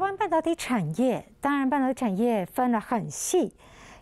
湾半导体产业，当然半导体产业分了很细，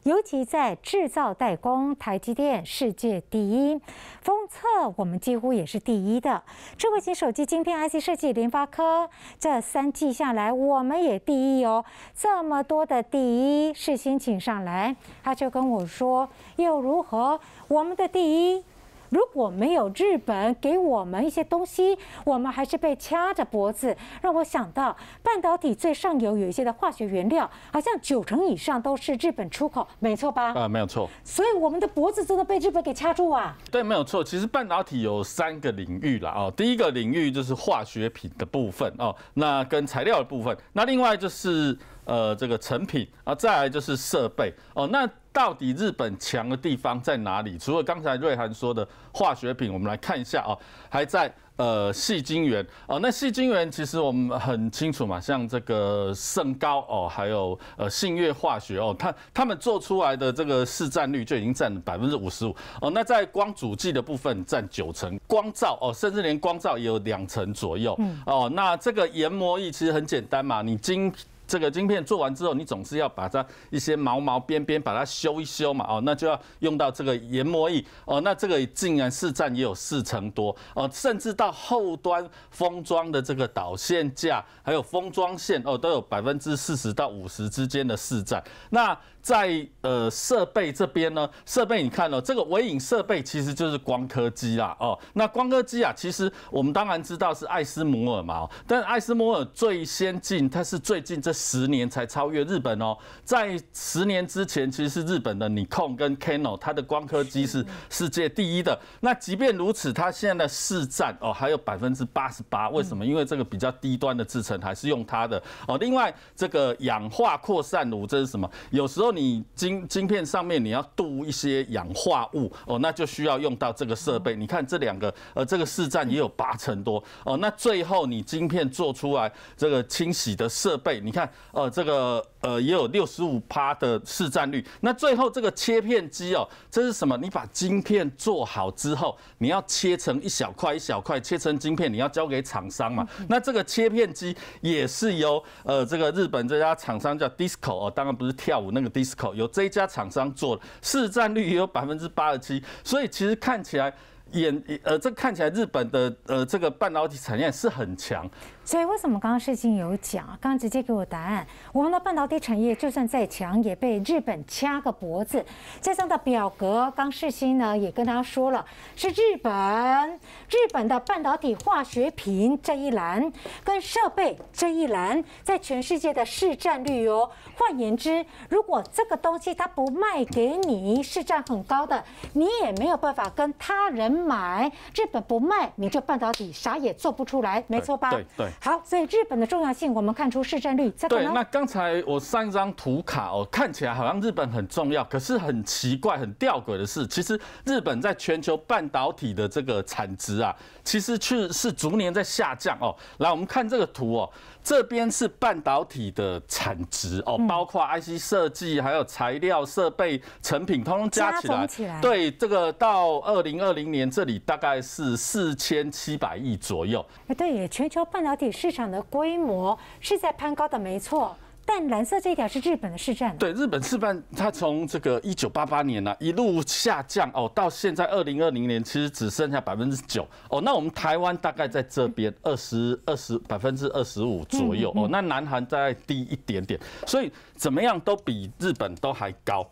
尤其在制造代工，台积电世界第一；封测我们几乎也是第一的。智慧型手机晶片 IC 设计，联发科这三季下来，我们也第一哦。这么多的第一是新请上来，他就跟我说：“又如何？我们的第一。”如果没有日本给我们一些东西，我们还是被掐着脖子。让我想到，半导体最上游有一些的化学原料，好像九成以上都是日本出口，没错吧？啊，没有错。所以我们的脖子真的被日本给掐住啊？对，没有错。其实半导体有三个领域啦，哦，第一个领域就是化学品的部分哦，那跟材料的部分，那另外就是呃这个成品啊，再来就是设备哦，那。到底日本强的地方在哪里？除了刚才瑞涵说的化学品，我们来看一下啊，还在呃细晶圆哦。那细晶圆其实我们很清楚嘛，像这个圣高哦，还有呃信越化学哦，它他们做出来的这个市占率就已经占百分之五十五哦。那在光主剂的部分占九成，光照哦，甚至连光照也有两成左右哦。那这个研磨液其实很简单嘛，你晶。这个晶片做完之后，你总是要把它一些毛毛边边把它修一修嘛，哦，那就要用到这个研磨液，哦，那这个竟然是占也有四成多，哦，甚至到后端封装的这个导线架，还有封装线，哦，都有百分之四十到五十之间的市占，那。在呃设备这边呢，设备你看哦，这个微影设备其实就是光刻机啦，哦，那光刻机啊，其实我们当然知道是爱斯摩尔嘛，但爱斯摩尔最先进，它是最近这十年才超越日本哦，在十年之前其实是日本的尼控跟 Canon，它的光刻机是世界第一的。那即便如此，它现在的市占哦还有百分之八十八，为什么？因为这个比较低端的制程还是用它的哦。另外这个氧化扩散炉这是什么？有时候你。你晶晶片上面你要镀一些氧化物哦，那就需要用到这个设备。你看这两个，呃，这个市占也有八成多哦。那最后你晶片做出来，这个清洗的设备，你看，呃，这个。呃，也有六十五趴的市占率。那最后这个切片机哦，这是什么？你把晶片做好之后，你要切成一小块一小块，切成晶片，你要交给厂商嘛。那这个切片机也是由呃这个日本这家厂商叫 Disco 哦，当然不是跳舞那个 Disco，有这一家厂商做的，市占率也有百分之八十七。所以其实看起来，也呃这看起来日本的呃这个半导体产业是很强。所以为什么刚刚世新有讲？刚刚直接给我答案。我们的半导体产业就算再强，也被日本掐个脖子。这张的表格，刚世新呢也跟大家说了，是日本日本的半导体化学品这一栏跟设备这一栏在全世界的市占率哦。换言之，如果这个东西它不卖给你，市占很高的，你也没有办法跟他人买。日本不卖，你就半导体啥也做不出来，没错吧？对。好，所以日本的重要性，我们看出市占率。对，那刚才我三张图卡哦，看起来好像日本很重要，可是很奇怪、很吊诡的是，其实日本在全球半导体的这个产值啊，其实却是逐年在下降哦。来，我们看这个图哦。这边是半导体的产值哦，包括 IC 设计，还有材料、设备、成品，通通加起来，对这个到二零二零年这里大概是四千七百亿左右。对，全球半导体市场的规模是在攀高的，没错。但蓝色这条是日本的市占，对日本市占，它从这个一九八八年呢一路下降哦，到现在二零二零年，其实只剩下百分之九哦。那我们台湾大概在这边二十二十百分之二十五左右哦。那南韩再低一点点，所以怎么样都比日本都还高。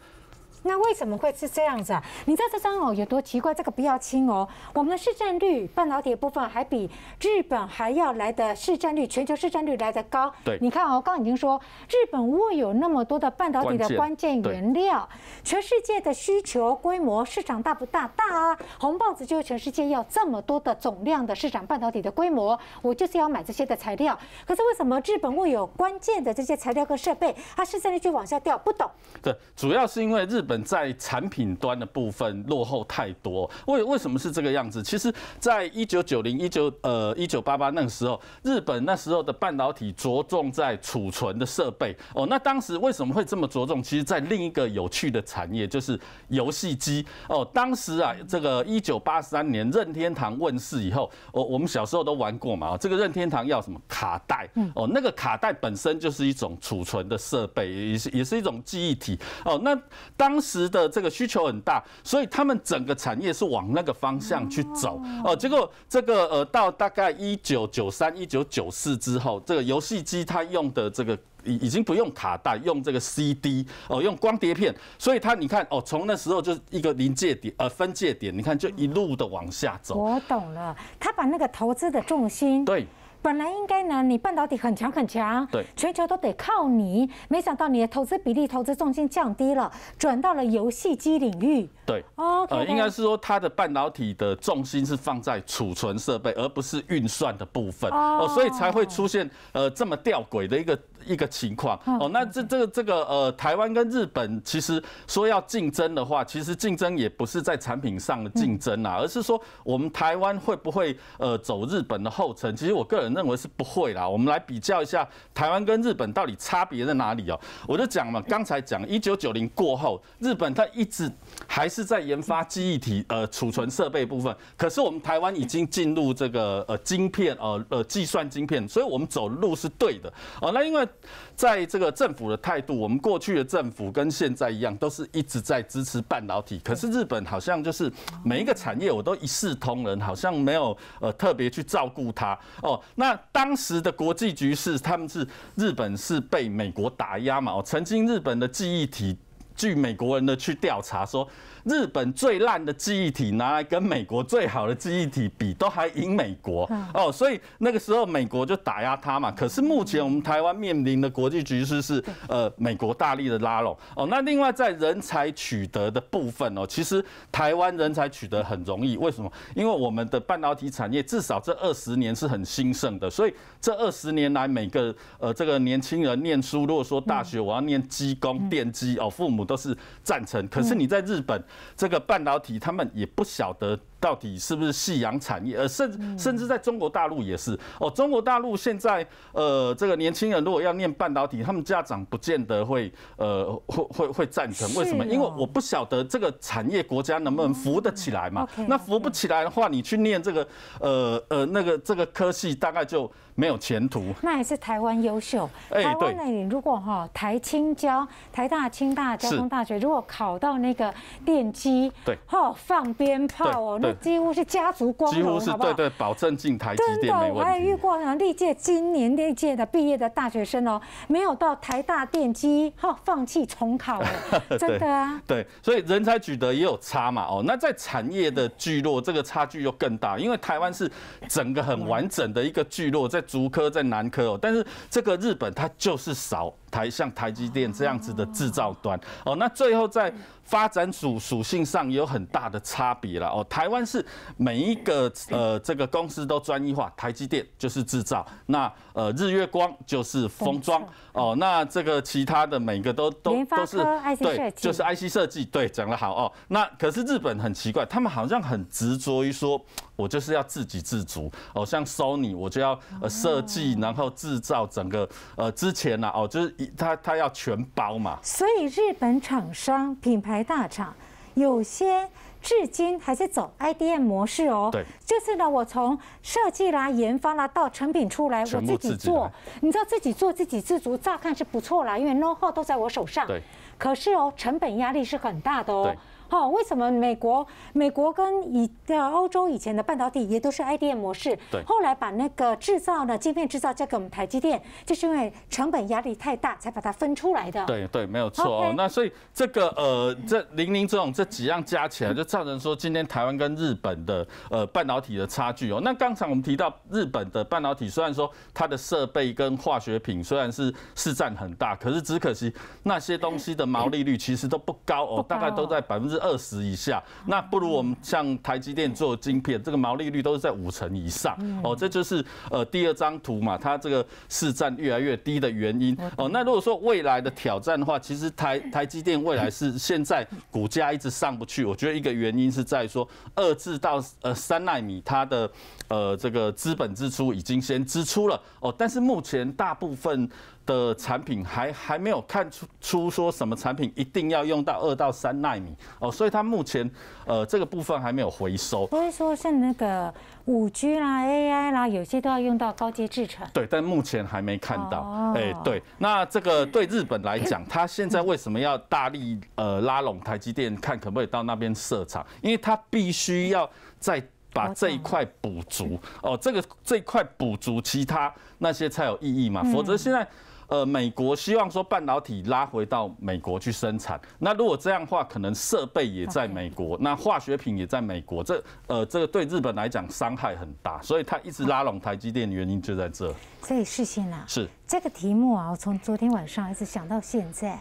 那为什么会是这样子啊？你知道这张哦有多奇怪？这个不要轻哦。我们的市占率半导体部分还比日本还要来的市占率，全球市占率来的高。对，你看哦，刚已经说日本握有那么多的半导体的关键原料，全世界的需求规模市场大不大？大啊！红豹子就是全世界要这么多的总量的市场半导体的规模，我就是要买这些的材料。可是为什么日本握有关键的这些材料和设备，它市占率就往下掉？不懂。对，主要是因为日本。在产品端的部分落后太多，为为什么是这个样子？其实，在一九九零、一九呃一九八八那个时候，日本那时候的半导体着重在储存的设备哦。那当时为什么会这么着重？其实，在另一个有趣的产业就是游戏机哦。当时啊，这个一九八三年任天堂问世以后，哦，我们小时候都玩过嘛。这个任天堂要什么卡带哦？那个卡带本身就是一种储存的设备，也是也是一种记忆体哦。那当时的这个需求很大，所以他们整个产业是往那个方向去走哦。结果这个呃，到大概一九九三、一九九四之后，这个游戏机它用的这个已已经不用卡带，用这个 CD 哦，用光碟片。所以它你看哦，从那时候就是一个临界点呃分界点，你看就一路的往下走。我懂了，他把那个投资的重心对。本来应该呢，你半导体很强很强，对，全球都得靠你。没想到你的投资比例、投资重心降低了，转到了游戏机领域。对，哦，呃，应该是说它的半导体的重心是放在储存设备，而不是运算的部分，哦，所以才会出现呃这么吊诡的一个。一个情况哦，那这这个这个呃，台湾跟日本其实说要竞争的话，其实竞争也不是在产品上的竞争啦，而是说我们台湾会不会呃走日本的后尘？其实我个人认为是不会啦。我们来比较一下台湾跟日本到底差别在哪里哦。我就讲嘛，刚才讲一九九零过后，日本它一直还是在研发记忆体呃储存设备部分，可是我们台湾已经进入这个呃晶片呃呃计算晶片，所以我们走路是对的哦。那因为在这个政府的态度，我们过去的政府跟现在一样，都是一直在支持半导体。可是日本好像就是每一个产业我都一视同仁，好像没有呃特别去照顾它哦。那当时的国际局势，他们是日本是被美国打压嘛？哦，曾经日本的记忆体。据美国人的去调查说，日本最烂的记忆体拿来跟美国最好的记忆体比，都还赢美国哦，所以那个时候美国就打压他嘛。可是目前我们台湾面临的国际局势是，呃，美国大力的拉拢哦。那另外在人才取得的部分哦，其实台湾人才取得很容易，为什么？因为我们的半导体产业至少这二十年是很兴盛的，所以这二十年来每个呃这个年轻人念书，如果说大学我要念机工电机哦，父母。都是赞成，可是你在日本这个半导体，他们也不晓得。到底是不是夕阳产业？呃，甚至甚至在中国大陆也是。哦，中国大陆现在呃，这个年轻人如果要念半导体，他们家长不见得会呃，会会会赞成。为什么？因为我不晓得这个产业国家能不能扶得起来嘛。那扶不起来的话，你去念这个呃呃那个这个科系大概就没有前途。那还是台湾优秀。哎，对。台湾那里如果哈台青交、台大、清大、交通大学如果考到那个电机，对，或放鞭炮哦。几乎是家族光荣，对对，保证进台积电没问题。我也遇过呢，历届今年历届的毕业的大学生哦，没有到台大电机，哈，放弃重考了，真的啊。对，所以人才取得也有差嘛，哦，那在产业的聚落，这个差距又更大，因为台湾是整个很完整的一个聚落在竹科在南科，但是这个日本它就是少。台像台积电这样子的制造端哦，那最后在发展属属性上有很大的差别了哦。台湾是每一个呃这个公司都专一化，台积电就是制造，那呃日月光就是封装哦。那这个其他的每个都都都是对，就是 IC 设计对，讲的好哦。那可是日本很奇怪，他们好像很执着于说我就是要自给自足哦，像 Sony，我就要设计然后制造整个呃之前呢哦就是。他他要全包嘛，所以日本厂商品牌大厂有些至今还在走 IDM 模式哦。对，就是呢，我从设计啦、研发啦到成品出来，我自己做。你知道自己做，自己自足，乍看是不错啦，因为 know how 都在我手上。对。可是哦，成本压力是很大的哦。对。哦，为什么美国、美国跟以的欧洲以前的半导体也都是 IDM 模式？对。后来把那个制造呢，晶片制造交给我们台积电，就是因为成本压力太大，才把它分出来的。对对，没有错哦。那所以这个呃，这零零这种这几样加起来，就造成说今天台湾跟日本的呃半导体的差距哦。那刚才我们提到日本的半导体，虽然说它的设备跟化学品虽然是市占很大，可是只可惜那些东西的毛利率其实都不高哦，大概都在百分之。二十以下，那不如我们像台积电做晶片，这个毛利率都是在五成以上哦。这就是呃第二张图嘛，它这个市占越来越低的原因哦。那如果说未来的挑战的话，其实台台积电未来是现在股价一直上不去，我觉得一个原因是在说二至到呃三纳米，它的呃这个资本支出已经先支出了哦，但是目前大部分。的产品还还没有看出出说什么产品一定要用到二到三纳米哦，所以他目前呃这个部分还没有回收。不是说像那个五 G 啦、AI 啦，有些都要用到高阶制程。对，但目前还没看到。哎，对，那这个对日本来讲，他现在为什么要大力呃拉拢台积电，看可不可以到那边设厂？因为他必须要再把这一块补足哦，这个这块补足，其他那些才有意义嘛，否则现在。呃，美国希望说半导体拉回到美国去生产，那如果这样的话，可能设备也在美国，那化学品也在美国，这呃，这个对日本来讲伤害很大，所以它一直拉拢台积电的原因就在这。所以是先啊。是这个题目啊，我从昨天晚上一直想到现在，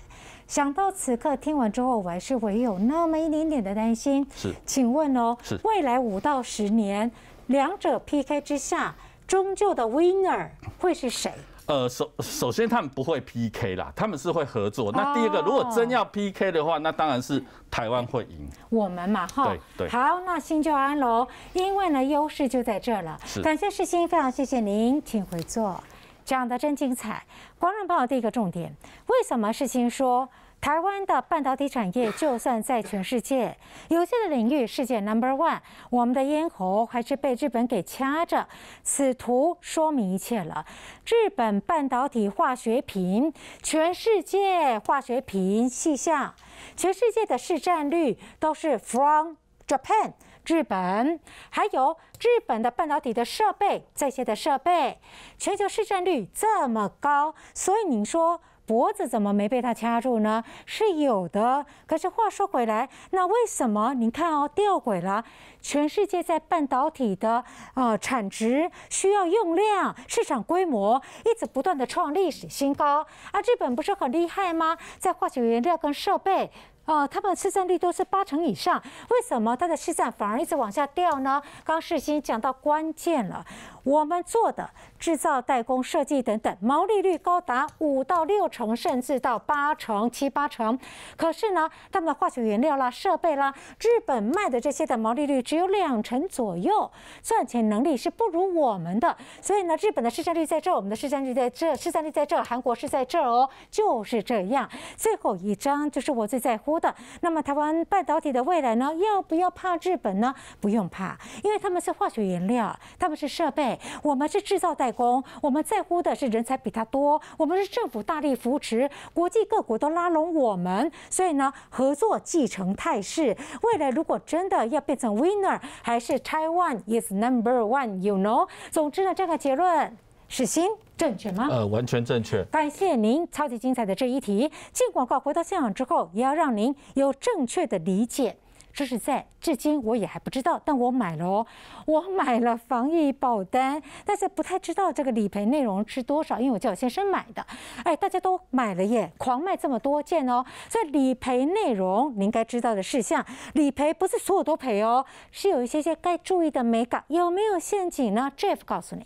想到此刻，听完之后我还是会有那么一点点的担心。是，请问哦，未来五到十年两者 PK 之下，终究的 winner 会是谁？呃，首首先他们不会 PK 啦，他们是会合作。那第二个，如果真要 PK 的话，那当然是台湾会赢。我们嘛，哈。对对。好，那心就安喽，因为呢优势就在这了。是。感谢世新，非常谢谢您，请回座，讲的真精彩。《光朋报》第一个重点，为什么世新说？台湾的半导体产业，就算在全世界，有限的领域世界 number one，我们的咽喉还是被日本给掐着。此图说明一切了。日本半导体化学品，全世界化学品细项，全世界的市占率都是 from Japan 日本，还有日本的半导体的设备，这些的设备，全球市占率这么高，所以您说。脖子怎么没被他掐住呢？是有的，可是话说回来，那为什么？您看哦，掉轨了。全世界在半导体的呃产值、需要用量、市场规模，一直不断的创历史新高。啊，日本不是很厉害吗？在化学原料跟设备。啊，他们的市占率都是八成以上，为什么它的市占反而一直往下掉呢？刚世新讲到关键了，我们做的制造、代工、设计等等，毛利率高达五到六成，甚至到八成、七八成。可是呢，他们的化学原料啦、设备啦，日本卖的这些的毛利率只有两成左右，赚钱能力是不如我们的。所以呢，日本的市占率在这，我们的市占率在这，市占率在这，韩国是在这哦，就是这样。最后一张就是我最在乎。的，那么台湾半导体的未来呢？要不要怕日本呢？不用怕，因为他们是化学原料，他们是设备，我们是制造代工，我们在乎的是人才比他多，我们是政府大力扶持，国际各国都拉拢我们，所以呢，合作继承态势，未来如果真的要变成 winner，还是 Taiwan is number one，you know。总之呢，这个结论。是新正确吗？呃，完全正确。感谢您超级精彩的这一题。进广告回到现场之后，也要让您有正确的理解。说实在，至今我也还不知道，但我买了，我买了防疫保单，但是不太知道这个理赔内容是多少，因为我叫先生买的。哎，大家都买了耶，狂卖这么多件哦。所以理赔内容，您该知道的事项，理赔不是所有都赔哦，是有一些些该注意的美感。有没有陷阱呢？Jeff，告诉你。